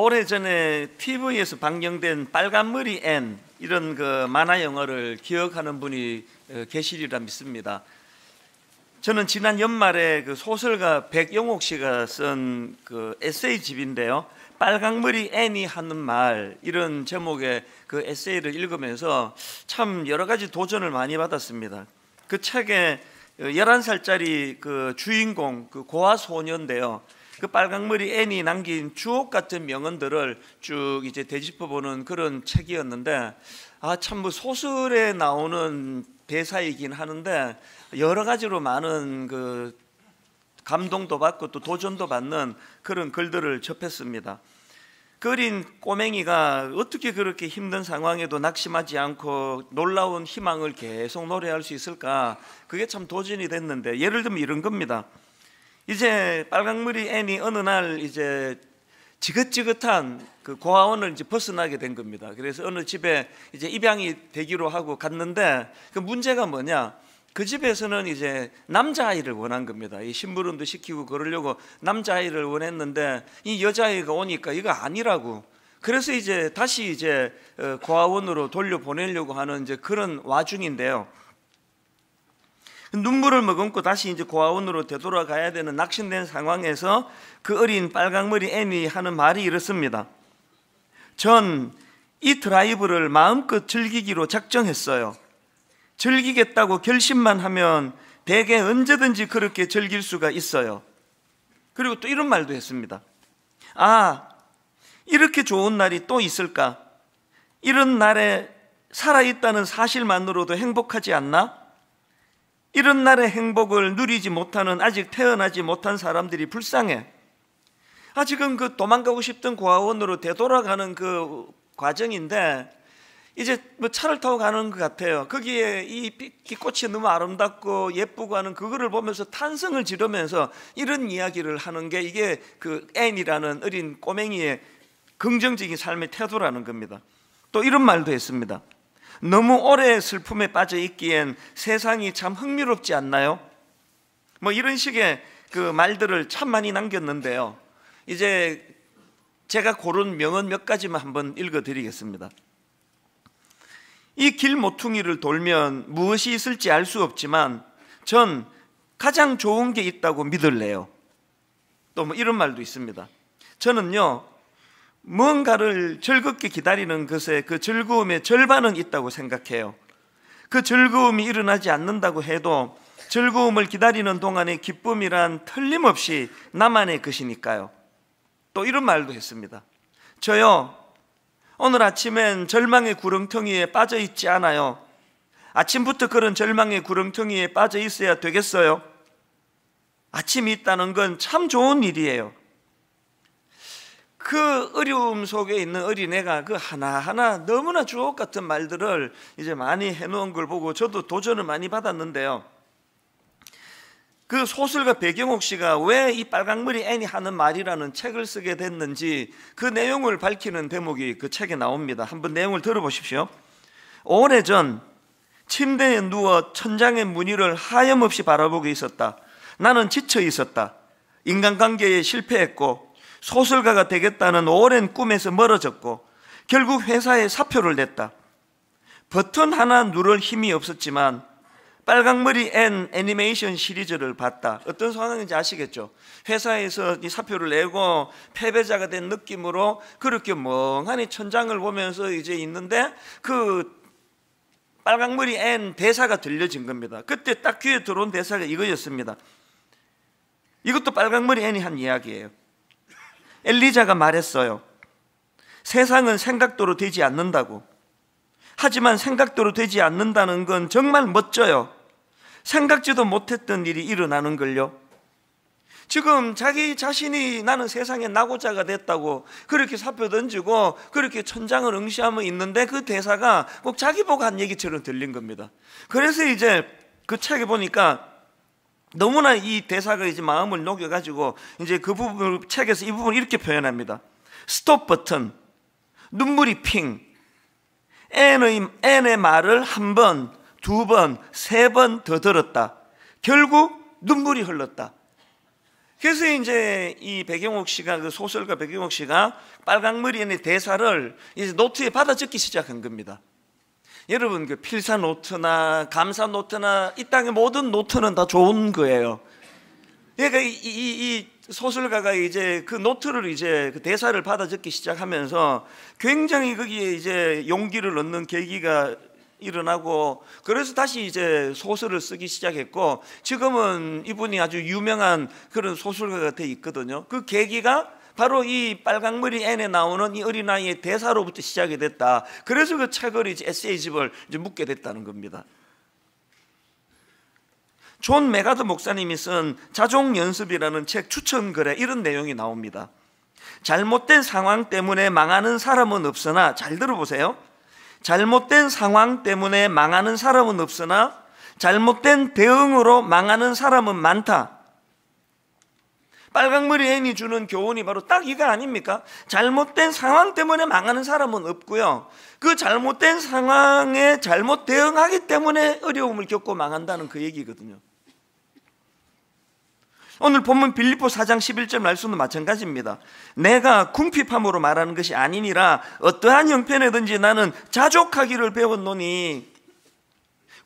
오래전에 TV에서 방영된 빨간머리 앤 이런 그 만화 영화를 기억하는 분이 어, 계시리라 믿습니다. 저는 지난 연말에 그 소설가 백영옥 씨가 쓴 그 에세이집인데요. 빨강머리 앤이 하는 말 이런 제목의 그 에세이를 읽으면서 참 여러 가지 도전을 많이 받았습니다. 그 책에 11살짜리 어, 그 주인공 그 고아 소년인데요. 그 빨강머리 앤이 남긴 주옥 같은 명언들을 쭉 이제 되짚어보는 그런 책이었는데 아 참 뭐 소설에 나오는 대사이긴 하는데 여러 가지로 많은 그 감동도 받고 또 도전도 받는 그런 글들을 접했습니다. 그린 꼬맹이가 어떻게 그렇게 힘든 상황에도 낙심하지 않고 놀라운 희망을 계속 노래할 수 있을까? 그게 참 도전이 됐는데 예를 들면 이런 겁니다. 이제 빨강머리 앤이 어느 날 이제 지긋지긋한 그 고아원을 이제 벗어나게 된 겁니다. 그래서 어느 집에 이제 입양이 되기로 하고 갔는데 그 문제가 뭐냐? 그 집에서는 이제 남자아이를 원한 겁니다. 이 심부름도 시키고 그러려고 남자아이를 원했는데 이 여자아이가 오니까 이거 아니라고. 그래서 이제 다시 이제 어, 고아원으로 돌려보내려고 하는 이제 그런 와중인데요. 눈물을 머금고 다시 이제 고아원으로 되돌아가야 되는 낙심된 상황에서 그 어린 빨강머리 애니 하는 말이 이렇습니다. 전 이 드라이브를 마음껏 즐기기로 작정했어요. 즐기겠다고 결심만 하면 대개 언제든지 그렇게 즐길 수가 있어요. 그리고 또 이런 말도 했습니다. 아, 이렇게 좋은 날이 또 있을까? 이런 날에 살아있다는 사실만으로도 행복하지 않나? 이런 날의 행복을 누리지 못하는 아직 태어나지 못한 사람들이 불쌍해. 아 지금 그 도망가고 싶던 고아원으로 되돌아가는 그 과정인데 이제 뭐 차를 타고 가는 것 같아요. 거기에 이 꽃이 너무 아름답고 예쁘고 하는 그거를 보면서 탄성을 지르면서 이런 이야기를 하는 게 이게 그 앤이라는 어린 꼬맹이의 긍정적인 삶의 태도라는 겁니다. 또 이런 말도 했습니다. 너무 오래 슬픔에 빠져 있기엔 세상이 참 흥미롭지 않나요? 뭐 이런 식의 그 말들을 참 많이 남겼는데요. 이제 제가 고른 명언 몇 가지만 한번 읽어드리겠습니다. 이 길 모퉁이를 돌면 무엇이 있을지 알 수 없지만 전 가장 좋은 게 있다고 믿을래요. 또 뭐 이런 말도 있습니다. 저는요, 뭔가를 즐겁게 기다리는 것에 그 즐거움의 절반은 있다고 생각해요. 그 즐거움이 일어나지 않는다고 해도 즐거움을 기다리는 동안의 기쁨이란 틀림없이 나만의 것이니까요. 또 이런 말도 했습니다. 저요, 오늘 아침엔 절망의 구렁텅이에 빠져 있지 않아요. 아침부터 그런 절망의 구렁텅이에 빠져 있어야 되겠어요? 아침이 있다는 건 참 좋은 일이에요. 그 어려움 속에 있는 어린애가 그 하나하나 너무나 주옥 같은 말들을 이제 많이 해놓은 걸 보고 저도 도전을 많이 받았는데요. 그 소설가 배경옥 씨가 왜 이 빨강머리 애니 하는 말이라는 책을 쓰게 됐는지 그 내용을 밝히는 대목이 그 책에 나옵니다. 한번 내용을 들어보십시오. 오래전 침대에 누워 천장의 무늬를 하염없이 바라보고 있었다. 나는 지쳐 있었다. 인간관계에 실패했고 소설가가 되겠다는 오랜 꿈에서 멀어졌고 결국 회사에 사표를 냈다. 버튼 하나 누를 힘이 없었지만 빨강머리 앤 애니메이션 시리즈를 봤다. 어떤 상황인지 아시겠죠? 회사에서 이 사표를 내고 패배자가 된 느낌으로 그렇게 멍하니 천장을 보면서 이제 있는데 그 빨강머리 앤 대사가 들려진 겁니다. 그때 딱 귀에 들어온 대사가 이거였습니다. 이것도 빨강머리 앤이 한 이야기예요. 엘리자가 말했어요. 세상은 생각대로 되지 않는다고. 하지만 생각대로 되지 않는다는 건 정말 멋져요. 생각지도 못했던 일이 일어나는 걸요. 지금 자기 자신이 나는 세상에나고자가 됐다고 그렇게 사표 던지고 그렇게 천장을 응시하며 있는데 그 대사가 꼭 자기 보고 한 얘기처럼 들린 겁니다. 그래서 이제 그 책에 보니까 너무나 이 대사가 이제 마음을 녹여가지고 이제 그 부분을 책에서 이 부분을 이렇게 표현합니다. 스톱 버튼, 눈물이 핑, N의, N의 말을 한 번, 두 번, 세 번 더 들었다. 결국 눈물이 흘렀다. 그래서 이제 이 백영옥 씨가 그 소설가 백영옥 씨가 빨강머리의 대사를 이제 노트에 받아 적기 시작한 겁니다. 여러분 그 필사 노트나 감사 노트나 이 땅의 모든 노트는 다 좋은 거예요. 그러니까 이, 이, 이 소설가가 이제 그 노트를 이제 그 대사를 받아 적기 시작하면서 굉장히 거기에 이제 용기를 얻는 계기가 일어나고 그래서 다시 이제 소설을 쓰기 시작했고 지금은 이분이 아주 유명한 그런 소설가가 돼 있거든요. 그 계기가 바로 이 빨강머리 앤에 나오는 이 어린아이의 대사로부터 시작이 됐다. 그래서 그 책을 이제 에세이집을 이제 묻게 됐다는 겁니다. 존 메가드 목사님이 쓴 자종 연습이라는 책 추천 글에 이런 내용이 나옵니다. 잘못된 상황 때문에 망하는 사람은 없으나 잘 들어보세요. 잘못된 상황 때문에 망하는 사람은 없으나 잘못된 대응으로 망하는 사람은 많다. 빨강머리 애인이 주는 교훈이 바로 딱 이거 아닙니까? 잘못된 상황 때문에 망하는 사람은 없고요. 그 잘못된 상황에 잘못 대응하기 때문에 어려움을 겪고 망한다는 그 얘기거든요. 오늘 본문 빌리포 4장 11절 말씀도 마찬가지입니다. 내가 궁핍함으로 말하는 것이 아니니라 어떠한 형편에든지 나는 자족하기를 배웠노니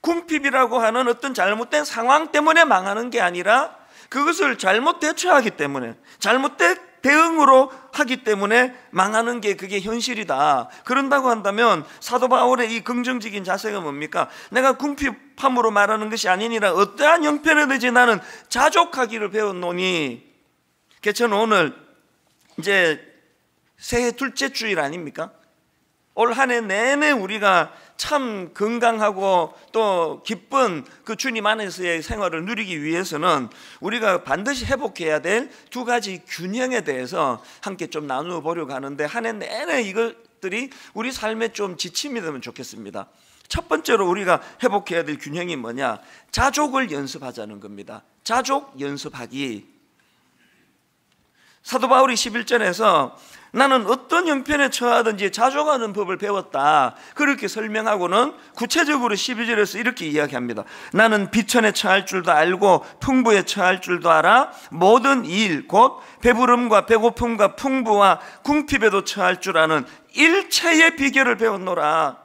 궁핍이라고 하는 어떤 잘못된 상황 때문에 망하는 게 아니라 그것을 잘못 대처하기 때문에 잘못 대응으로 하기 때문에 망하는 게 그게 현실이다. 그런다고 한다면 사도 바울의 이 긍정적인 자세가 뭡니까? 내가 궁핍함으로 말하는 것이 아니니라 어떠한 형편에든지 나는 자족하기를 배웠노니 개천 오늘 이제 새해 둘째 주일 아닙니까? 올 한해 내내 우리가 참 건강하고 또 기쁜 그 주님 안에서의 생활을 누리기 위해서는 우리가 반드시 회복해야 될 두 가지 균형에 대해서 함께 좀 나누어 보려고 하는데 한 해 내내 이것들이 우리 삶에 좀 지침이 되면 좋겠습니다. 첫 번째로 우리가 회복해야 될 균형이 뭐냐? 자족을 연습하자는 겁니다. 자족 연습하기. 사도 바울이 11절에서 나는 어떤 형편에 처하든지 자족하는 법을 배웠다. 그렇게 설명하고는 구체적으로 12절에서 이렇게 이야기합니다. 나는 비천에 처할 줄도 알고 풍부에 처할 줄도 알아. 모든 일, 곧 배부름과 배고픔과 풍부와 궁핍에도 처할 줄 아는 일체의 비결을 배웠노라.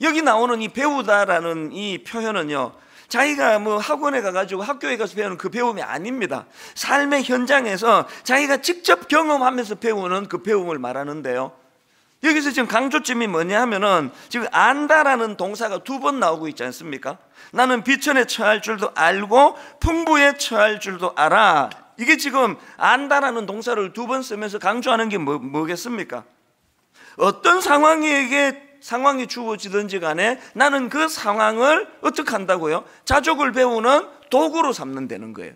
여기 나오는 이 배우다라는 이 표현은요. 자기가 뭐 학원에 가가지고 학교에 가서 배우는 그 배움이 아닙니다. 삶의 현장에서 자기가 직접 경험하면서 배우는 그 배움을 말하는데요. 여기서 지금 강조점이 뭐냐 하면은 지금 안다라는 동사가 두 번 나오고 있지 않습니까? 나는 비천에 처할 줄도 알고 풍부에 처할 줄도 알아. 이게 지금 안다라는 동사를 두 번 쓰면서 강조하는 게 뭐, 뭐겠습니까? 어떤 상황에게 상황이 주어지든지 간에 나는 그 상황을 어떻게 한다고요? 자족을 배우는 도구로 삼는다는 거예요.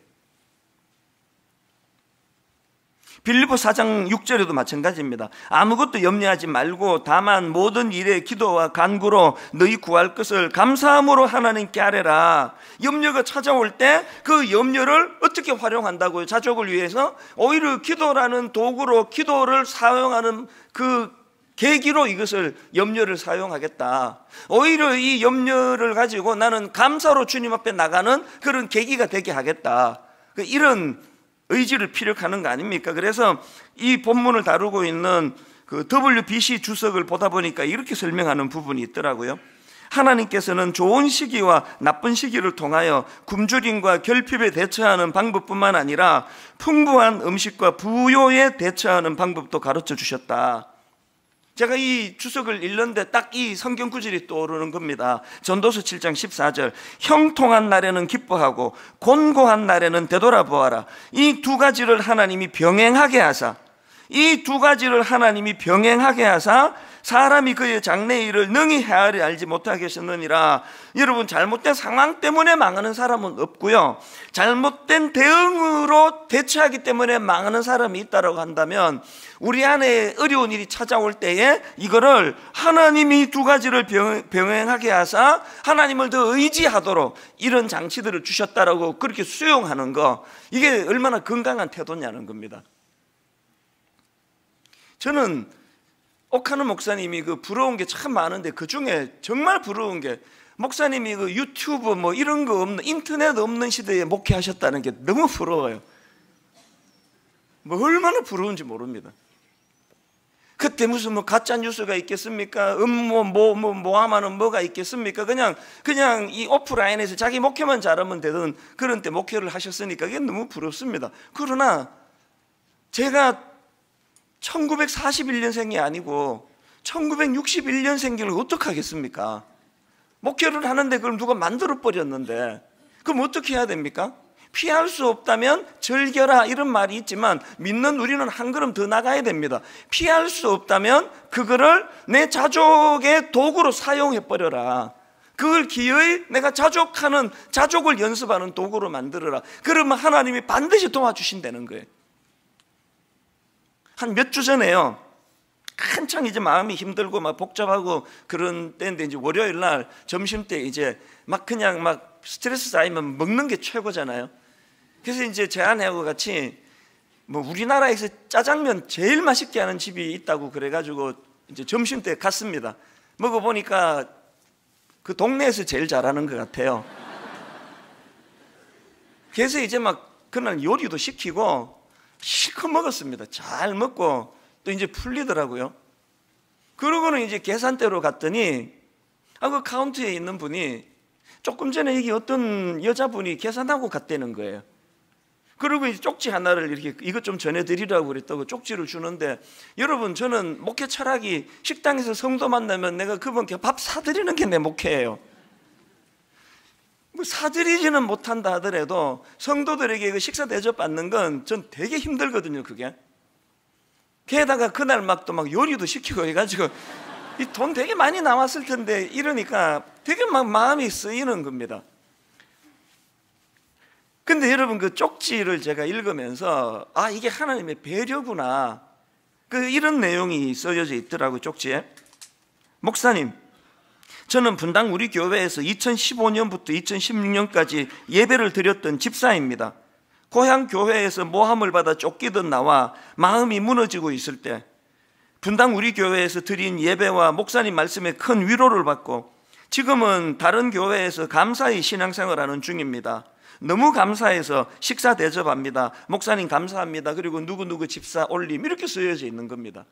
빌리포 4장 6절에도 마찬가지입니다. 아무것도 염려하지 말고 다만 모든 일에 기도와 간구로 너희 구할 것을 감사함으로 하나님께 아뢰라. 염려가 찾아올 때 그 염려를 어떻게 활용한다고요? 자족을 위해서 오히려 기도라는 도구로 기도를 사용하는 그 계기로 이것을 염려를 사용하겠다. 오히려 이 염려를 가지고 나는 감사로 주님 앞에 나가는 그런 계기가 되게 하겠다. 그 이런 의지를 피력하는 거 아닙니까? 그래서 이 본문을 다루고 있는 그 WBC 주석을 보다 보니까 이렇게 설명하는 부분이 있더라고요. 하나님께서는 좋은 시기와 나쁜 시기를 통하여 굶주림과 결핍에 대처하는 방법뿐만 아니라 풍부한 음식과 부요에 대처하는 방법도 가르쳐 주셨다. 제가 이추석을 읽는데 딱 이 성경 구절이 떠오르는 겁니다. 전도서 7장 14절. 형통한 날에는 기뻐하고 곤고한 날에는 되돌아보아라. 이 두 가지를 하나님이 병행하게 하사 이 두 가지를 하나님이 병행하게 하사 사람이 그의 장래 일을 능히 헤아려 알지 못하게 느니라 여러분 잘못된 상황 때문에 망하는 사람은 없고요. 잘못된 대응으로 대처하기 때문에 망하는 사람이 있다고 한다면 우리 안에 어려운 일이 찾아올 때에 이거를 하나님이 두 가지를 병행하게 하사 하나님을 더 의지하도록 이런 장치들을 주셨다라고 그렇게 수용하는 거 이게 얼마나 건강한 태도냐는 겁니다. 저는 옥하는 목사님이 그 부러운 게 참 많은데 그 중에 정말 부러운 게 목사님이 그 유튜브 뭐 이런 거 없는 인터넷 없는 시대에 목회하셨다는 게 너무 부러워요. 뭐 얼마나 부러운지 모릅니다. 그때 무슨 뭐 가짜 뉴스가 있겠습니까? 음모 뭐뭐 모함하는 뭐, 뭐 뭐가 있겠습니까? 그냥 그냥 이 오프라인에서 자기 목회만 잘하면 되던 그런 때 목회를 하셨으니까 그게 너무 부럽습니다. 그러나 제가 1941년생이 아니고 1961년생기를 어떻게 하겠습니까? 목회를 하는데 그럼 누가 만들어 버렸는데 그럼 어떻게 해야 됩니까? 피할 수 없다면 절겨라 이런 말이 있지만 믿는 우리는 한 걸음 더 나가야 됩니다. 피할 수 없다면 그거를 내 자족의 도구로 사용해 버려라. 그걸 기어이 내가 자족하는 자족을 연습하는 도구로 만들어라. 그러면 하나님이 반드시 도와주신다는 거예요. 한 몇 주 전에요. 한창 이제 마음이 힘들고 막 복잡하고 그런 때인데 이제 월요일 날 점심 때 이제 막 그냥 막 스트레스 쌓이면 먹는 게 최고잖아요. 그래서 이제 제 아내하고 같이 뭐 우리나라에서 짜장면 제일 맛있게 하는 집이 있다고 그래가지고 이제 점심 때 갔습니다. 먹어보니까 그 동네에서 제일 잘하는 것 같아요. 그래서 이제 막 그날 요리도 시키고 실컷 먹었습니다. 잘 먹고 또 이제 풀리더라고요. 그러고는 이제 계산대로 갔더니 아 그 카운트에 있는 분이 조금 전에 이게 어떤 여자분이 계산하고 갔다는 거예요. 그리고 이제 쪽지 하나를 이렇게 이것 좀 전해드리라고 그랬다고 쪽지를 주는데 여러분 저는 목회 철학이 식당에서 성도 만나면 내가 그분께 밥 사드리는 게 내 목회예요. 뭐 사드리지는 못한다 하더라도 성도들에게 그 식사 대접 받는 건 전 되게 힘들거든요 그게. 게다가 그날 막 또 막 요리도 시키고 해가지고 이돈 되게 많이 남았을 텐데 이러니까 되게 막 마음이 쓰이는 겁니다. 근데 여러분 그 쪽지를 제가 읽으면서 아 이게 하나님의 배려구나 그 이런 내용이 써져 있더라고 쪽지에 목사님 저는 분당 우리 교회에서 2015년부터 2016년까지 예배를 드렸던 집사입니다. 고향 교회에서 모함을 받아 쫓기듯 나와 마음이 무너지고 있을 때 분당 우리 교회에서 드린 예배와 목사님 말씀에 큰 위로를 받고 지금은 다른 교회에서 감사의 신앙생활하는 중입니다. 너무 감사해서 식사 대접합니다. 목사님 감사합니다. 그리고 누구누구 집사 올림 이렇게 쓰여져 있는 겁니다.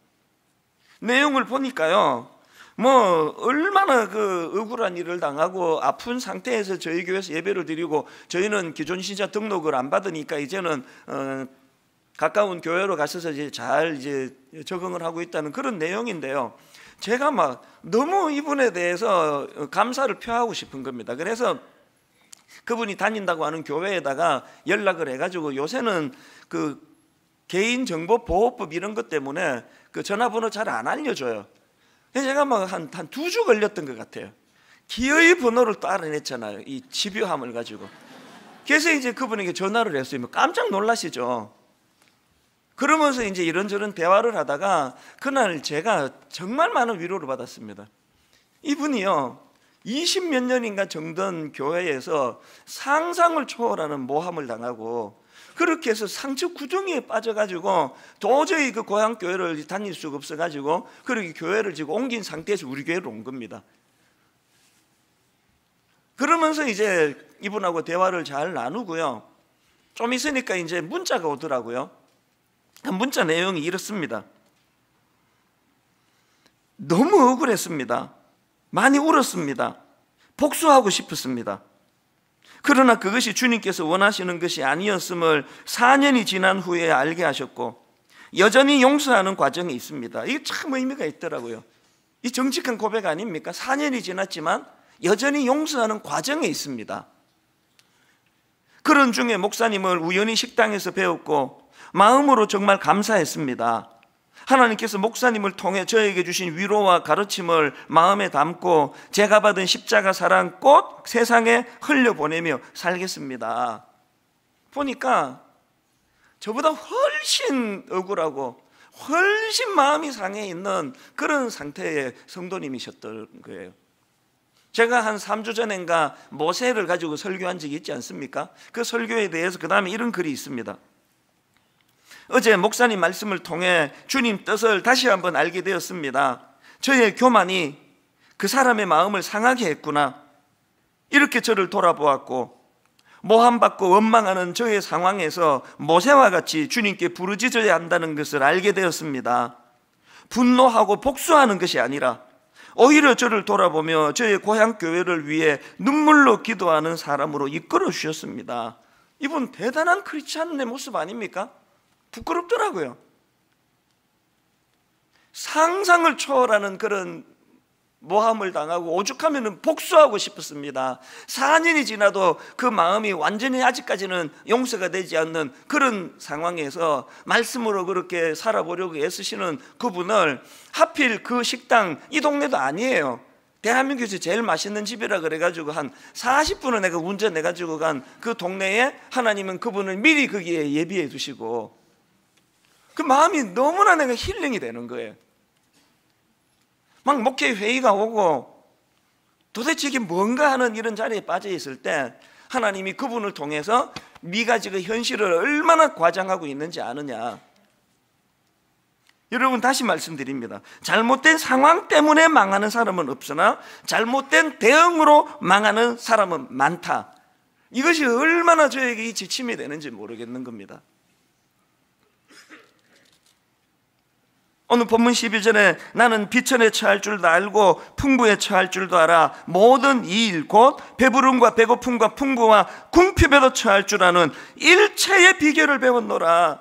내용을 보니까요. 뭐 얼마나 그 억울한 일을 당하고 아픈 상태에서 저희 교회에서 예배를 드리고 저희는 기존 신자 등록을 안 받으니까 이제는 어, 가까운 교회로 가셔서 이제 잘 이제 적응을 하고 있다는 그런 내용인데요. 제가 막 너무 이분에 대해서 감사를 표하고 싶은 겁니다. 그래서 그분이 다닌다고 하는 교회에다가 연락을 해가지고 요새는 그 개인정보보호법 이런 것 때문에 그 전화번호 잘 안 알려줘요. 제가 막한두 주 걸렸던 것 같아요. 기어이 번호를 또 알아냈잖아요. 이 집요함을 가지고. 그래서 이제 그분에게 전화를 했어요. 뭐 깜짝 놀라시죠. 그러면서 이제 이런저런 대화를 하다가 그날 제가 정말 많은 위로를 받았습니다. 이분이요. 20 몇 년인가 정던 교회에서 상상을 초월하는 모함을 당하고 그렇게 해서 상처 구덩에 빠져가지고 도저히 그 고향 교회를 다닐 수가 없어가지고 그렇게 교회를 지금 옮긴 상태에서 우리 교회로 온 겁니다. 그러면서 이제 이분하고 대화를 잘 나누고요. 좀 있으니까 이제 문자가 오더라고요. 문자 내용이 이렇습니다. 너무 억울했습니다. 많이 울었습니다. 복수하고 싶었습니다. 그러나 그것이 주님께서 원하시는 것이 아니었음을 4년이 지난 후에 알게 하셨고 여전히 용서하는 과정이 있습니다. 이게 참 의미가 있더라고요. 이 정직한 고백 아닙니까? 4년이 지났지만 여전히 용서하는 과정에 있습니다. 그런 중에 목사님을 우연히 식당에서 배웠고 마음으로 정말 감사했습니다. 하나님께서 목사님을 통해 저에게 주신 위로와 가르침을 마음에 담고 제가 받은 십자가 사랑 꽃 세상에 흘려보내며 살겠습니다. 보니까 저보다 훨씬 억울하고 훨씬 마음이 상해 있는 그런 상태의 성도님이셨던 거예요. 제가 한 3주 전인가 모세를 가지고 설교한 적이 있지 않습니까? 그 설교에 대해서 그 다음에 이런 글이 있습니다. 어제 목사님 말씀을 통해 주님 뜻을 다시 한번 알게 되었습니다. 저의 교만이 그 사람의 마음을 상하게 했구나. 이렇게 저를 돌아보았고 모함받고 원망하는 저의 상황에서 모세와 같이 주님께 부르짖어야 한다는 것을 알게 되었습니다. 분노하고 복수하는 것이 아니라 오히려 저를 돌아보며 저의 고향 교회를 위해 눈물로 기도하는 사람으로 이끌어 주셨습니다. 이분 대단한 크리스찬의 모습 아닙니까? 부끄럽더라고요. 상상을 초월하는 그런 모함을 당하고 오죽하면 복수하고 싶었습니다. 4년이 지나도 그 마음이 완전히 아직까지는 용서가 되지 않는 그런 상황에서 말씀으로 그렇게 살아보려고 애쓰시는 그분을 하필 그 식당 이 동네도 아니에요. 대한민국에서 제일 맛있는 집이라 그래가지고 한 40분을 내가 운전해가지고 간 그 동네에 하나님은 그분을 미리 거기에 예비해 두시고 그 마음이 너무나 내가 힐링이 되는 거예요. 막 목회 회의가 오고 도대체 이게 뭔가 하는 이런 자리에 빠져 있을 때 하나님이 그분을 통해서 네가 지금 현실을 얼마나 과장하고 있는지 아느냐. 여러분 다시 말씀드립니다. 잘못된 상황 때문에 망하는 사람은 없으나 잘못된 대응으로 망하는 사람은 많다. 이것이 얼마나 저에게 지침이 되는지 모르겠는 겁니다. 오늘 본문 12절에 나는 비천에 처할 줄도 알고 풍부에 처할 줄도 알아 모든 이일곧 배부름과 배고픔과 풍부와 궁핍에도 처할 줄 아는 일체의 비결을 배웠노라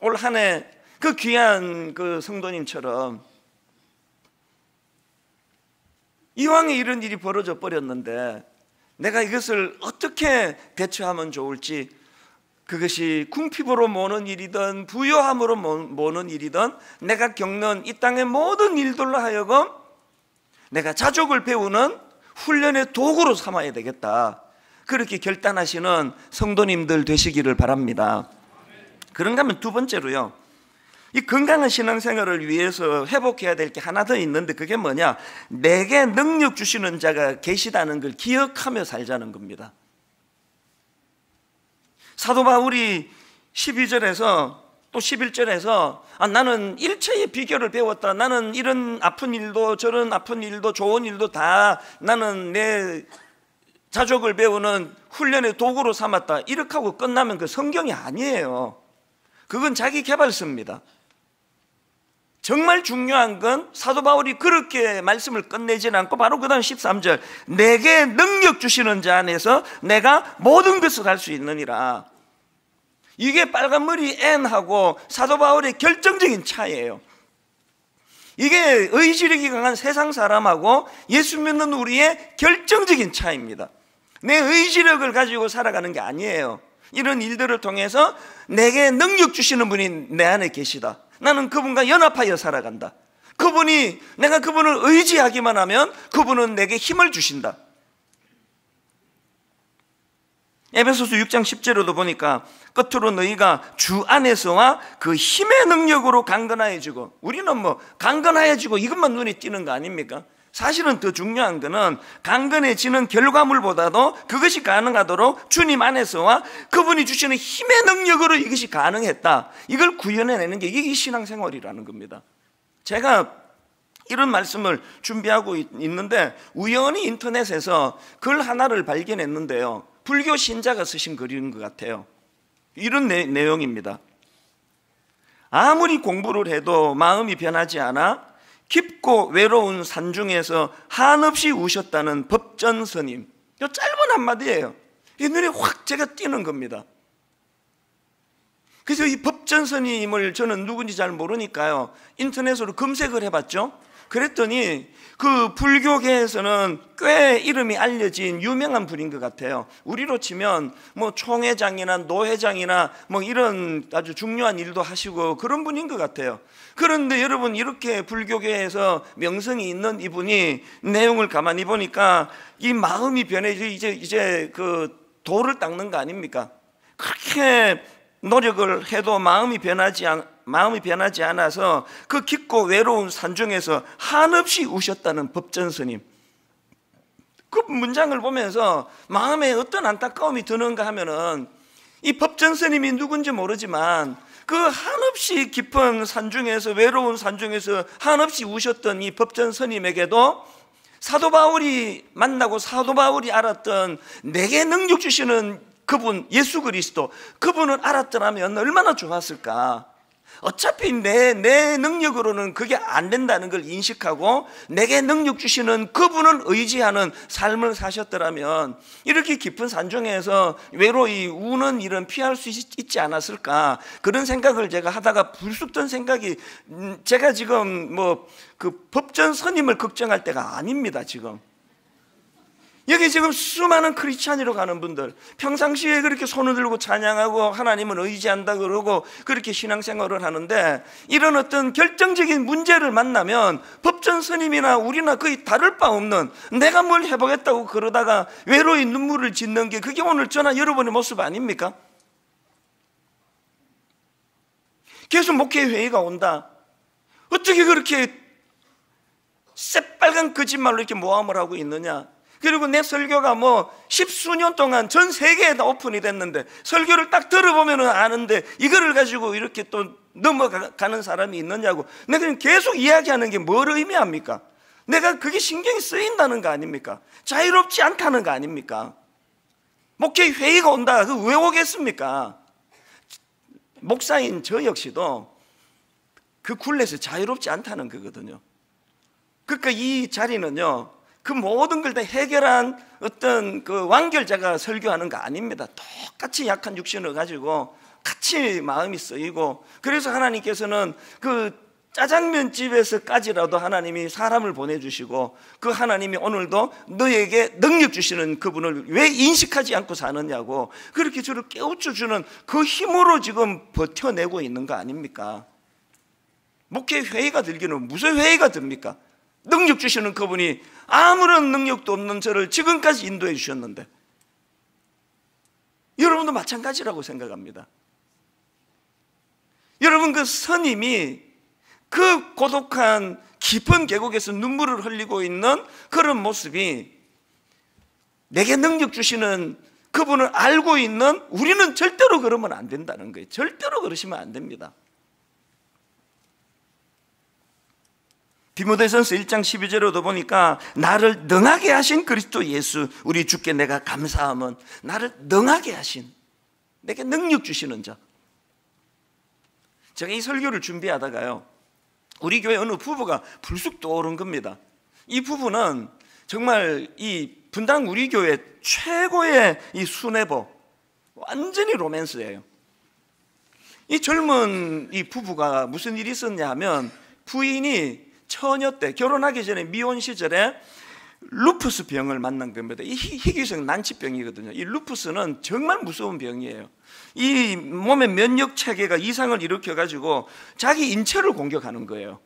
올 한해 그 귀한 그 성도님처럼 이왕에 이런 일이 벌어져 버렸는데 내가 이것을 어떻게 대처하면 좋을지 그것이 궁핍으로 모는 일이든 부여함으로 모는 일이든 내가 겪는 이 땅의 모든 일들로 하여금 내가 자족을 배우는 훈련의 도구로 삼아야 되겠다. 그렇게 결단하시는 성도님들 되시기를 바랍니다. 그런가 하면 두 번째로요. 이 건강한 신앙생활을 위해서 회복해야 될 게 하나 더 있는데 그게 뭐냐? 내게 능력 주시는 자가 계시다는 걸 기억하며 살자는 겁니다. 사도 바울이 12절에서 또 11절에서 아, 나는 일체의 비결을 배웠다. 나는 이런 아픈 일도 저런 아픈 일도 좋은 일도 다 나는 내 자족을 배우는 훈련의 도구로 삼았다. 이렇게 하고 끝나면 그 성경이 아니에요. 그건 자기 개발서입니다. 정말 중요한 건 사도 바울이 그렇게 말씀을 끝내진 않고 바로 그 다음 13절 내게 능력 주시는 자 안에서 내가 모든 것을 할 수 있느니라 이게 빨간머리 N하고 사도 바울의 결정적인 차이에요 이게 의지력이 강한 세상 사람하고 예수 믿는 우리의 결정적인 차이입니다 내 의지력을 가지고 살아가는 게 아니에요 이런 일들을 통해서 내게 능력 주시는 분이 내 안에 계시다 나는 그분과 연합하여 살아간다. 그분이 내가 그분을 의지하기만 하면 그분은 내게 힘을 주신다. 에베소서 6장 10절에도 보니까 끝으로 너희가 주 안에서와 그 힘의 능력으로 강건하여지고 우리는 뭐 강건하여지고 이것만 눈에 띄는 거 아닙니까? 사실은 더 중요한 것은 강건해지는 결과물보다도 그것이 가능하도록 주님 안에서와 그분이 주시는 힘의 능력으로 이것이 가능했다. 이걸 구현해내는 게 이게 신앙생활이라는 겁니다. 제가 이런 말씀을 준비하고 있는데 우연히 인터넷에서 글 하나를 발견했는데요. 불교 신자가 쓰신 글인 것 같아요. 이런 내, 내용입니다. 아무리 공부를 해도 마음이 변하지 않아 깊고 외로운 산 중에서 한없이 우셨다는 법전스님. 이 짧은 한마디예요. 이 눈에 확 제가 띄는 겁니다. 그래서 이 법전스님을 저는 누군지 잘 모르니까요. 인터넷으로 검색을 해봤죠. 그랬더니 그 불교계에서는 꽤 이름이 알려진 유명한 분인 것 같아요. 우리로 치면 뭐 총회장이나 노회장이나 뭐 이런 아주 중요한 일도 하시고 그런 분인 것 같아요. 그런데 여러분 이렇게 불교계에서 명성이 있는 이분이 내용을 가만히 보니까 이 마음이 변해져 이제 이제 그 돌을 닦는 거 아닙니까? 그렇게 노력을 해도 마음이 변하지 않, 마음이 변하지 않아서 그 깊고 외로운 산중에서 한없이 우셨다는 법전스님. 그 문장을 보면서 마음에 어떤 안타까움이 드는가 하면은 이 법전스님이 누군지 모르지만 그 한없이 깊은 산중에서 외로운 산중에서 한없이 우셨던 이 법전스님에게도 사도 바울이 만나고 사도 바울이 알았던 내게 능력 주시는 그분 예수 그리스도 그분을 알았더라면 얼마나 좋았을까 어차피 내, 내 능력으로는 그게 안 된다는 걸 인식하고 내게 능력 주시는 그분을 의지하는 삶을 사셨더라면 이렇게 깊은 산중에서 외로이 우는 일은 피할 수 있지 않았을까 그런 생각을 제가 하다가 불쑥 든 생각이 음, 제가 지금 뭐 그 법전 선임을 걱정할 때가 아닙니다 지금 여기 지금 수많은 크리스찬으로 가는 분들 평상시에 그렇게 손을 들고 찬양하고 하나님을 의지한다 그러고 그렇게 신앙생활을 하는데 이런 어떤 결정적인 문제를 만나면 법전 스님이나 우리나 거의 다를 바 없는 내가 뭘 해보겠다고 그러다가 외로이 눈물을 짓는 게 그게 오늘 저나 여러분의 모습 아닙니까? 계속 목회 회의가 온다 어떻게 그렇게 새빨간 거짓말로 이렇게 모함을 하고 있느냐 그리고 내 설교가 뭐 십수년 동안 전 세계에 다 오픈이 됐는데 설교를 딱 들어보면 아는데 이거를 가지고 이렇게 또 넘어가는 사람이 있느냐고 내가 계속 이야기하는 게 뭘 의미합니까? 내가 그게 신경이 쓰인다는 거 아닙니까? 자유롭지 않다는 거 아닙니까? 목회 회의가 온다 그 왜 오겠습니까? 목사인 저 역시도 그 굴레에서 자유롭지 않다는 거거든요 그러니까 이 자리는요 그 모든 걸 다 해결한 어떤 그 완결자가 설교하는 거 아닙니다. 똑같이 약한 육신을 가지고 같이 마음이 쓰이고 그래서 하나님께서는 그 짜장면 집에서까지라도 하나님이 사람을 보내주시고 그 하나님이 오늘도 너에게 능력 주시는 그분을 왜 인식하지 않고 사느냐고 그렇게 주를 깨우쳐주는 그 힘으로 지금 버텨내고 있는 거 아닙니까? 목회 회의가 들기는 무슨 회의가 듭니까? 능력 주시는 그분이 아무런 능력도 없는 저를 지금까지 인도해 주셨는데 여러분도 마찬가지라고 생각합니다. 여러분 그 선임이 그 고독한 깊은 계곡에서 눈물을 흘리고 있는 그런 모습이 내게 능력 주시는 그분을 알고 있는 우리는 절대로 그러면 안 된다는 거예요. 절대로 그러시면 안 됩니다. 디모데전서 1장 12절에도 보니까 나를 능하게 하신 그리스도 예수 우리 주께 내가 감사함은 나를 능하게 하신 내게 능력 주시는 자 제가 이 설교를 준비하다가요 우리 교회 어느 부부가 불쑥 떠오른 겁니다 이 부부는 정말 이 분당 우리 교회 최고의 이 순애보 완전히 로맨스예요 이 젊은 이 부부가 무슨 일이 있었냐 하면 부인이 처녀 때 결혼하기 전에 미혼 시절에 루푸스 병을 만난 겁니다. 이 희귀성 난치병이거든요. 이 루푸스는 정말 무서운 병이에요. 이 몸의 면역 체계가 이상을 일으켜 가지고 자기 인체를 공격하는 거예요.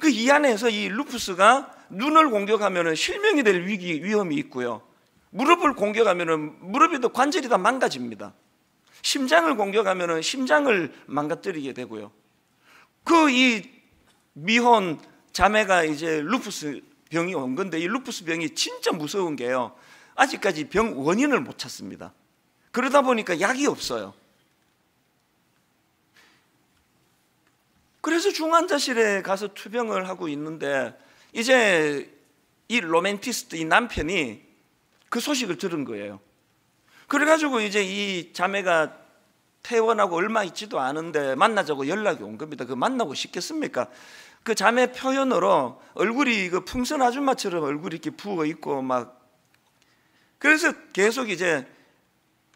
그 이 안에서 이 루푸스가 눈을 공격하면 실명이 될 위기 위험이 있고요. 무릎을 공격하면 무릎이 도 관절이 다 망가집니다. 심장을 공격하면 심장을 망가뜨리게 되고요. 그이 미혼 자매가 이제 루푸스 병이 온 건데 이 루푸스 병이 진짜 무서운 게요. 아직까지 병 원인을 못 찾습니다. 그러다 보니까 약이 없어요. 그래서 중환자실에 가서 투병을 하고 있는데 이제 이 로맨티스트 이 남편이 그 소식을 들은 거예요. 그래가지고 이제 이 자매가 퇴원하고 얼마 있지도 않은데 만나자고 연락이 온 겁니다. 그 만나고 싶겠습니까? 그 자매 표현으로 얼굴이 그 풍선 아줌마처럼 얼굴이 이렇게 부어 있고 막 그래서 계속 이제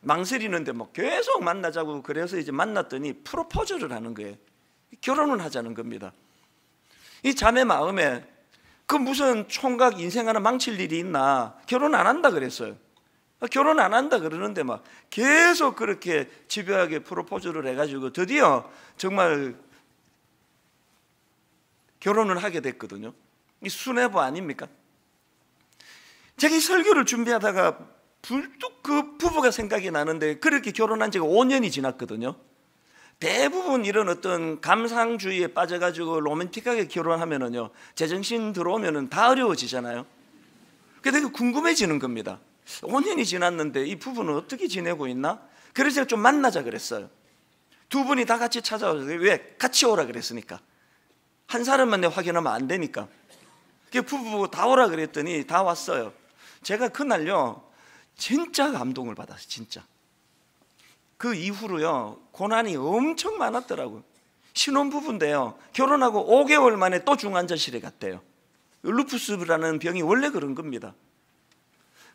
망설이는데 뭐 계속 만나자고 그래서 이제 만났더니 프로포즈를 하는 거예요. 결혼을 하자는 겁니다. 이 자매 마음에 그 무슨 총각 인생 하나 망칠 일이 있나 결혼 안 한다 그랬어요. 아, 결혼 안 한다 그러는데 막 계속 그렇게 집요하게 프로포즈를 해가지고 드디어 정말 결혼을 하게 됐거든요. 이 수뇌부 아닙니까? 제가 이 설교를 준비하다가 불뚝 그 부부가 생각이 나는데 그렇게 결혼한 지가 5년이 지났거든요. 대부분 이런 어떤 감상주의에 빠져가지고 로맨틱하게 결혼하면은요 제정신 들어오면은 다 어려워지잖아요. 그래서 궁금해지는 겁니다. 5년이 지났는데 이 부부는 어떻게 지내고 있나? 그래서 제가 좀 만나자 그랬어요. 두 분이 다 같이 찾아와서 왜 같이 오라 그랬으니까. 한 사람만 내 확인하면 안 되니까. 그 부부 다 오라 그랬더니 다 왔어요. 제가 그날요 진짜 감동을 받았어 진짜. 그 이후로요 고난이 엄청 많았더라고요. 신혼 부부인데요 결혼하고 5개월 만에 또 중환자실에 갔대요. 루푸스라는 병이 원래 그런 겁니다.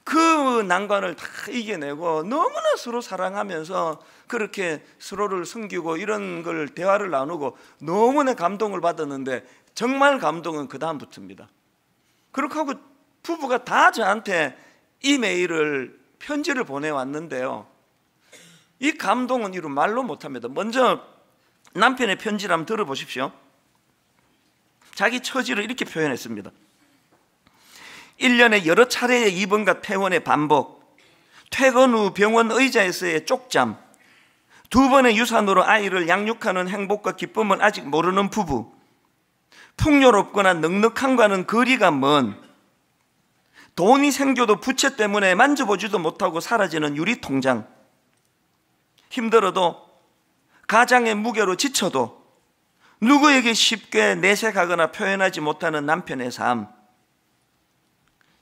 그 난관을 다 이겨내고 너무나 서로 사랑하면서 그렇게 서로를 섬기고 이런 걸 대화를 나누고 너무나 감동을 받았는데 정말 감동은 그 다음부터입니다. 그렇게 하고 부부가 다 저한테 이메일을 편지를 보내왔는데요. 이 감동은 이루 말로 못합니다. 먼저 남편의 편지를 한번 들어보십시오. 자기 처지를 이렇게 표현했습니다. 1년에 여러 차례의 입원과 퇴원의 반복, 퇴근 후 병원 의자에서의 쪽잠, 두 번의 유산으로 아이를 양육하는 행복과 기쁨은 아직 모르는 부부, 풍요롭거나 넉넉함과는 거리가 먼 돈이 생겨도 부채 때문에 만져보지도 못하고 사라지는 유리통장, 힘들어도 가장의 무게로 지쳐도 누구에게 쉽게 내색하거나 표현하지 못하는 남편의 삶,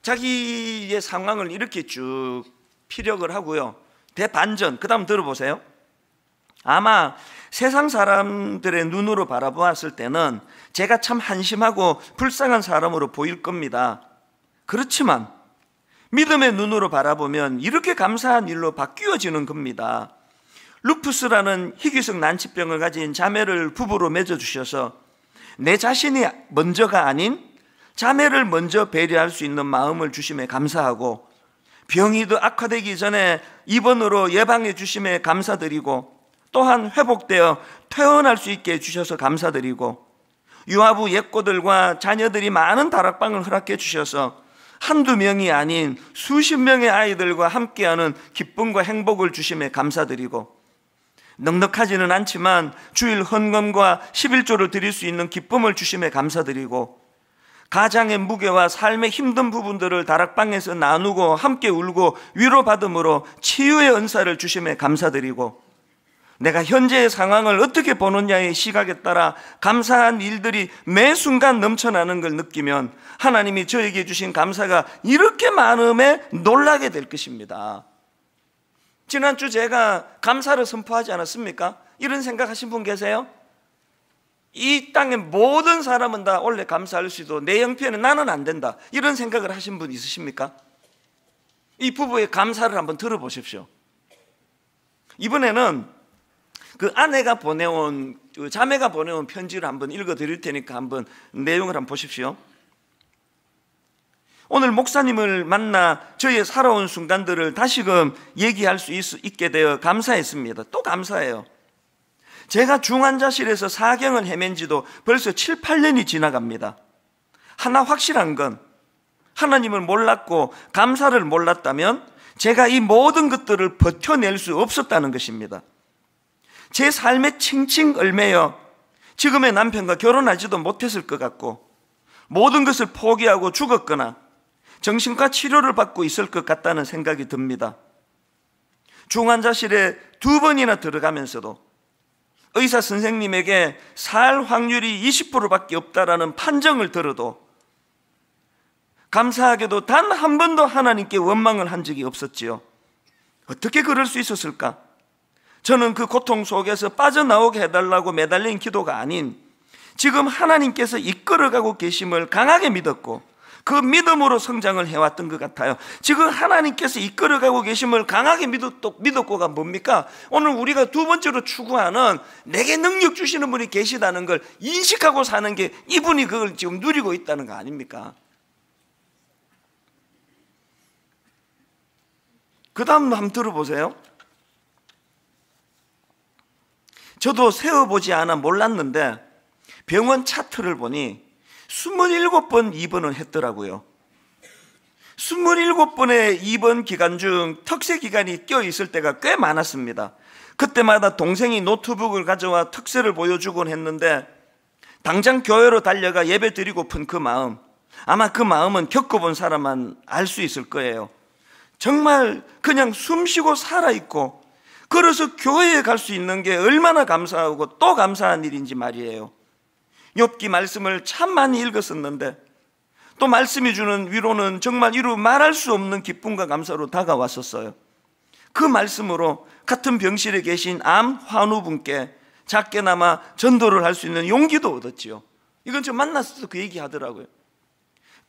자기의 상황을 이렇게 쭉 피력을 하고요. 대반전. 그다음 들어보세요. 아마 세상 사람들의 눈으로 바라보았을 때는 제가 참 한심하고 불쌍한 사람으로 보일 겁니다. 그렇지만 믿음의 눈으로 바라보면 이렇게 감사한 일로 바뀌어지는 겁니다. 루푸스라는 희귀성 난치병을 가진 자매를 부부로 맺어주셔서 내 자신이 먼저가 아닌 자매를 먼저 배려할 수 있는 마음을 주심에 감사하고 병이 더 악화되기 전에 입원으로 예방해 주심에 감사드리고 또한 회복되어 퇴원할 수 있게 해 주셔서 감사드리고 유아부 옛꼬들과 자녀들이 많은 다락방을 허락해 주셔서 한두 명이 아닌 수십 명의 아이들과 함께하는 기쁨과 행복을 주심에 감사드리고 넉넉하지는 않지만 주일 헌금과 11조를 드릴 수 있는 기쁨을 주심에 감사드리고 가장의 무게와 삶의 힘든 부분들을 다락방에서 나누고 함께 울고 위로받음으로 치유의 은사를 주심에 감사드리고 내가 현재의 상황을 어떻게 보느냐의 시각에 따라 감사한 일들이 매 순간 넘쳐나는 걸 느끼면 하나님이 저에게 주신 감사가 이렇게 많음에 놀라게 될 것입니다. 지난주 제가 감사를 선포하지 않았습니까? 이런 생각 하신 분 계세요? 이 땅의 모든 사람은 다 원래 감사할 수 있고 내 형편은 나는 안 된다. 이런 생각을 하신 분 있으십니까? 이 부부의 감사를 한번 들어보십시오. 이번에는 그 아내가 보내온 그 자매가 보내온 편지를 한번 읽어 드릴 테니까 한번 내용을 한번 보십시오. 오늘 목사님을 만나 저의 살아온 순간들을 다시금 얘기할 수 있게 되어 감사했습니다. 또 감사해요. 제가 중환자실에서 사경을 헤맨 지도 벌써 7, 8년이 지나갑니다. 하나 확실한 건 하나님을 몰랐고 감사를 몰랐다면 제가 이 모든 것들을 버텨낼 수 없었다는 것입니다. 제 삶에 칭칭 얼매여 지금의 남편과 결혼하지도 못했을 것 같고 모든 것을 포기하고 죽었거나 정신과 치료를 받고 있을 것 같다는 생각이 듭니다. 중환자실에 두 번이나 들어가면서도 의사 선생님에게 살 확률이 20%밖에 없다라는 판정을 들어도 감사하게도 단 한 번도 하나님께 원망을 한 적이 없었지요. 어떻게 그럴 수 있었을까? 저는 그 고통 속에서 빠져나오게 해달라고 매달린 기도가 아닌 지금 하나님께서 이끌어가고 계심을 강하게 믿었고 그 믿음으로 성장을 해왔던 것 같아요. 지금 하나님께서 이끌어가고 계심을 강하게 믿었고, 믿었고가 뭡니까? 오늘 우리가 두 번째로 추구하는 내게 능력 주시는 분이 계시다는 걸 인식하고 사는 게 이분이 그걸 지금 누리고 있다는 거 아닙니까? 그 다음 한번 들어보세요. 저도 세어보지 않아 몰랐는데 병원 차트를 보니 27번 입원을 했더라고요. 27번의 입원 기간 중특세 기간이 껴있을 때가 꽤 많았습니다. 그때마다 동생이 노트북을 가져와 특세를 보여주곤 했는데 당장 교회로 달려가 예배 드리고픈 그 마음 아마 그 마음은 겪어본 사람만 알 수 있을 거예요. 정말 그냥 숨쉬고 살아있고 걸어서 교회에 갈 수 있는 게 얼마나 감사하고 또 감사한 일인지 말이에요. 욥기 말씀을 참 많이 읽었었는데 또 말씀이 주는 위로는 정말 이루 말할 수 없는 기쁨과 감사로 다가왔었어요. 그 말씀으로 같은 병실에 계신 암 환우분께 작게나마 전도를 할 수 있는 용기도 얻었지요. 이건 저 만났을 때 그 얘기 하더라고요.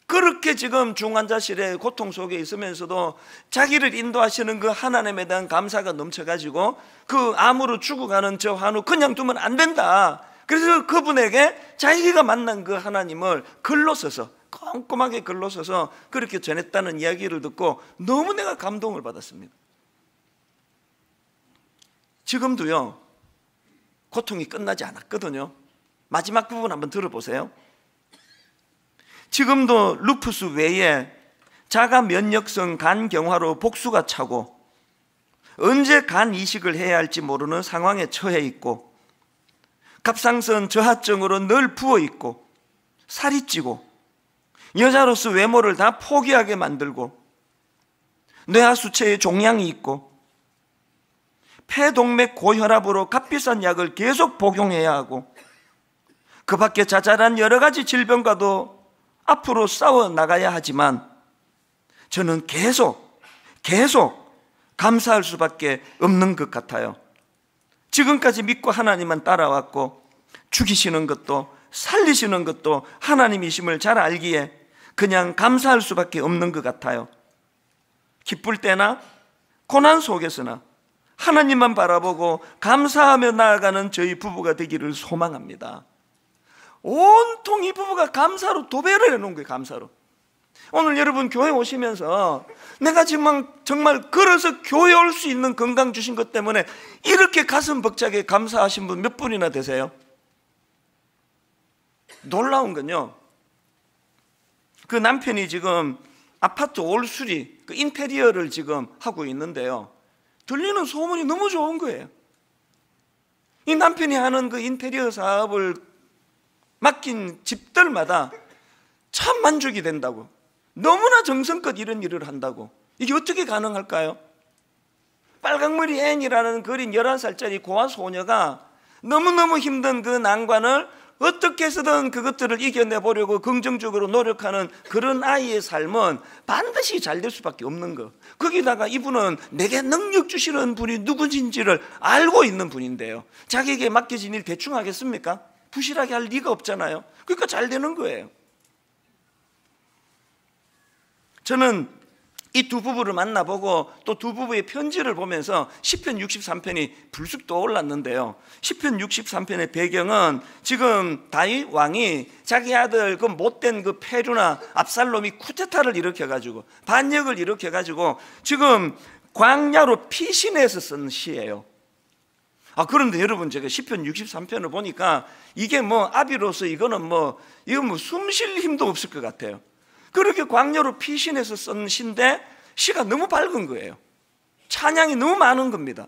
그렇게 지금 중환자실의 고통 속에 있으면서도 자기를 인도하시는 그 하나님에 대한 감사가 넘쳐가지고 그 암으로 죽어가는 저 환우 그냥 두면 안 된다. 그래서 그분에게 자기가 만난 그 하나님을 글로 써서 꼼꼼하게 글로 써서 그렇게 전했다는 이야기를 듣고 너무 내가 감동을 받았습니다. 지금도요, 고통이 끝나지 않았거든요. 마지막 부분 한번 들어보세요. 지금도 루푸스 외에 자가 면역성 간 경화로 복수가 차고 언제 간 이식을 해야 할지 모르는 상황에 처해 있고 갑상선 저하증으로 늘 부어 있고 살이 찌고 여자로서 외모를 다 포기하게 만들고 뇌하수체에 종양이 있고 폐동맥 고혈압으로 값비싼 약을 계속 복용해야 하고 그 밖에 자잘한 여러 가지 질병과도 앞으로 싸워 나가야 하지만 저는 계속 계속 감사할 수밖에 없는 것 같아요. 지금까지 믿고 하나님만 따라왔고 죽이시는 것도 살리시는 것도 하나님이심을 잘 알기에 그냥 감사할 수밖에 없는 것 같아요. 기쁠 때나 고난 속에서나 하나님만 바라보고 감사하며 나아가는 저희 부부가 되기를 소망합니다. 온통 이 부부가 감사로 도배를 해놓은 거예요, 감사로. 오늘 여러분 교회 오시면서 내가 지금 정말 걸어서 교회 올 수 있는 건강 주신 것 때문에 이렇게 가슴 벅차게 감사하신 분 몇 분이나 되세요? 놀라운 건요. 그 남편이 지금 아파트 올수리 그 인테리어를 지금 하고 있는데요. 들리는 소문이 너무 좋은 거예요. 이 남편이 하는 그 인테리어 사업을 맡긴 집들마다 참 만족이 된다고. 너무나 정성껏 이런 일을 한다고. 이게 어떻게 가능할까요? 빨강머리 앤이라는 그린 11살짜리 고아 소녀가 너무너무 힘든 그 난관을 어떻게 해서든 그것들을 이겨내보려고 긍정적으로 노력하는 그런 아이의 삶은 반드시 잘 될 수밖에 없는 거. 거기다가 이분은 내게 능력 주시는 분이 누구인지를 알고 있는 분인데요. 자기에게 맡겨진 일 대충 하겠습니까? 부실하게 할 리가 없잖아요. 그러니까 잘 되는 거예요. 저는 이 두 부부를 만나보고 또 두 부부의 편지를 보면서 10편 63편이 불쑥 떠올랐는데요. 10편 63편의 배경은 지금 다윗 왕이 자기 아들 그 못된 그페루나 압살롬이 쿠데타를 일으켜가지고 반역을 일으켜가지고 지금 광야로 피신해서 쓴 시예요. 아 그런데 여러분 제가 1 0편 63편을 보니까 이게 뭐 아비로서 이거는 뭐이거뭐숨쉴 힘도 없을 것 같아요. 그렇게 광야로 피신해서 쓴 시인데 시가 너무 밝은 거예요. 찬양이 너무 많은 겁니다.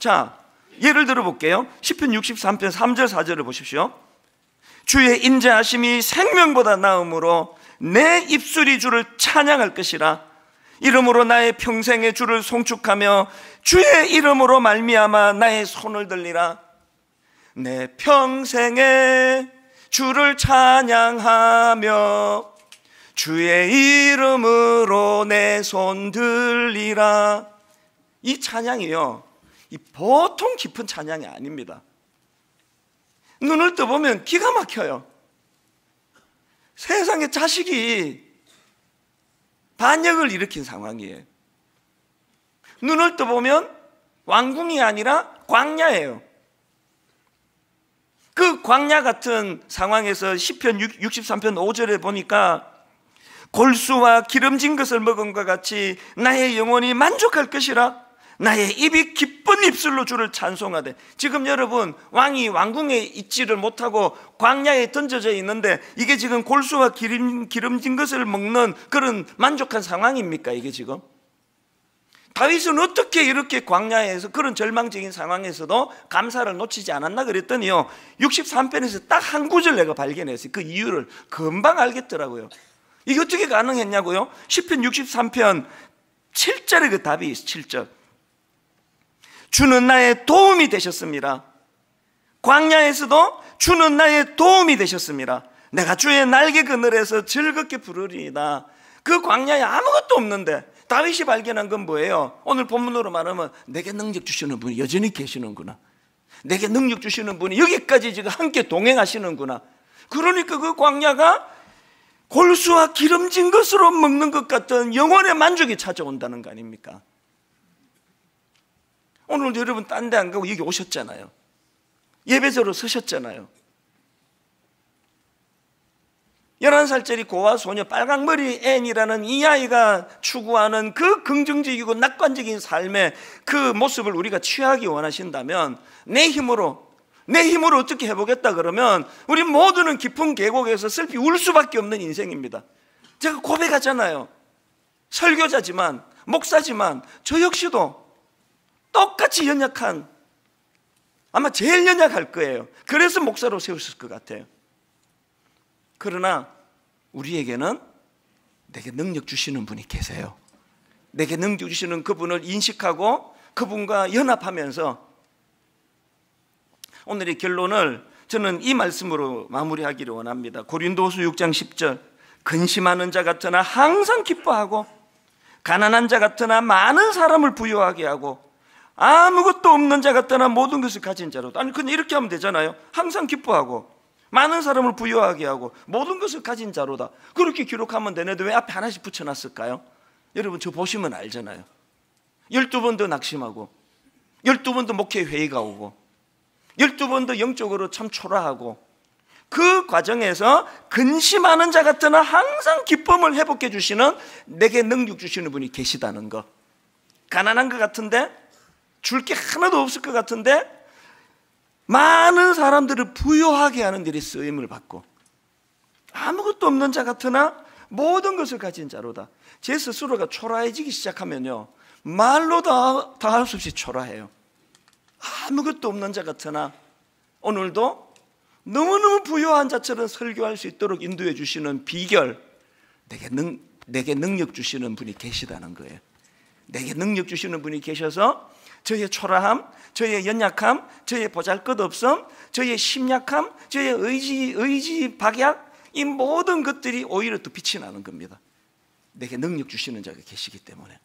자, 예를 들어 볼게요. 10편 63편 3절 4절을 보십시오. 주의 인자하심이 생명보다 나음으로 내 입술이 주를 찬양할 것이라 이름으로 나의 평생의 주를 송축하며 주의 이름으로 말미암아 나의 손을 들리라 내 평생의 주를 찬양하며 주의 이름으로 내 손 들리라. 이 찬양이요. 이 보통 깊은 찬양이 아닙니다. 눈을 떠보면 기가 막혀요. 세상에 자식이 반역을 일으킨 상황이에요. 눈을 떠보면 왕궁이 아니라 광야예요. 그 광야 같은 상황에서 10편 63편 5절에 보니까 골수와 기름진 것을 먹은 것 같이 나의 영혼이 만족할 것이라 나의 입이 기쁜 입술로 주를 찬송하되 지금 여러분 왕이 왕궁에 있지를 못하고 광야에 던져져 있는데 이게 지금 골수와 기름, 기름진 것을 먹는 그런 만족한 상황입니까 이게 지금? 다윗은 어떻게 이렇게 광야에서 그런 절망적인 상황에서도 감사를 놓치지 않았나 그랬더니요 63편에서 딱 한 구절 내가 발견했어요 그 이유를 금방 알겠더라고요 이게 어떻게 가능했냐고요? 10편 63편 7절에 그 답이 있어 7절 주는 나의 도움이 되셨습니다 광야에서도 주는 나의 도움이 되셨습니다 내가 주의 날개 그늘에서 즐겁게 부르리이다 그 광야에 아무것도 없는데 다윗이 발견한 건 뭐예요? 오늘 본문으로 말하면 내게 능력 주시는 분이 여전히 계시는구나 내게 능력 주시는 분이 여기까지 지금 함께 동행하시는구나 그러니까 그 광야가 골수와 기름진 것으로 먹는 것 같은 영혼의 만족이 찾아온다는 거 아닙니까? 오늘 여러분 딴 데 안 가고 여기 오셨잖아요. 예배자로 서셨잖아요. 11살짜리 고아 소녀 빨강머리 앤이라는 이 아이가 추구하는 그 긍정적이고 낙관적인 삶의 그 모습을 우리가 취하기 원하신다면 내 힘으로 내 힘으로 어떻게 해보겠다 그러면 우리 모두는 깊은 계곡에서 슬피 울 수밖에 없는 인생입니다. 제가 고백하잖아요. 설교자지만, 목사지만, 저 역시도 똑같이 연약한, 아마 제일 연약할 거예요. 그래서 목사로 세우실 것 같아요. 그러나 우리에게는 내게 능력 주시는 분이 계세요. 내게 능력 주시는 그분을 인식하고 그분과 연합하면서 오늘의 결론을 저는 이 말씀으로 마무리하기를 원합니다. 고린도후서 6장 10절. 근심하는 자 같으나 항상 기뻐하고 가난한 자 같으나 많은 사람을 부여하게 하고 아무것도 없는 자 같으나 모든 것을 가진 자로. 아니 근데 이렇게 하면 되잖아요. 항상 기뻐하고 많은 사람을 부여하게 하고 모든 것을 가진 자로다. 그렇게 기록하면 되는데 왜 앞에 하나씩 붙여놨을까요? 여러분 저 보시면 알잖아요. 12번 더 낙심하고 12번 더 목회 회의가 오고 12번도 영적으로 참 초라하고 그 과정에서 근심하는 자 같으나 항상 기쁨을 회복해 주시는 내게 능력 주시는 분이 계시다는 것. 가난한 것 같은데 줄 게 하나도 없을 것 같은데 많은 사람들을 부유하게 하는 일이 쓰임을 받고 아무것도 없는 자 같으나 모든 것을 가진 자로다. 제 스스로가 초라해지기 시작하면요. 말로 다 할 수 없이 초라해요. 아무것도 없는 자 같으나 오늘도 너무너무 부유한 자처럼 설교할 수 있도록 인도해 주시는 비결 내게, 능, 내게 능력 주시는 분이 계시다는 거예요 내게 능력 주시는 분이 계셔서 저의 초라함, 저의 연약함, 저의 보잘것없음, 저의 심약함, 저의 의지, 의지 박약 이 모든 것들이 오히려 더 빛이 나는 겁니다 내게 능력 주시는 자가 계시기 때문에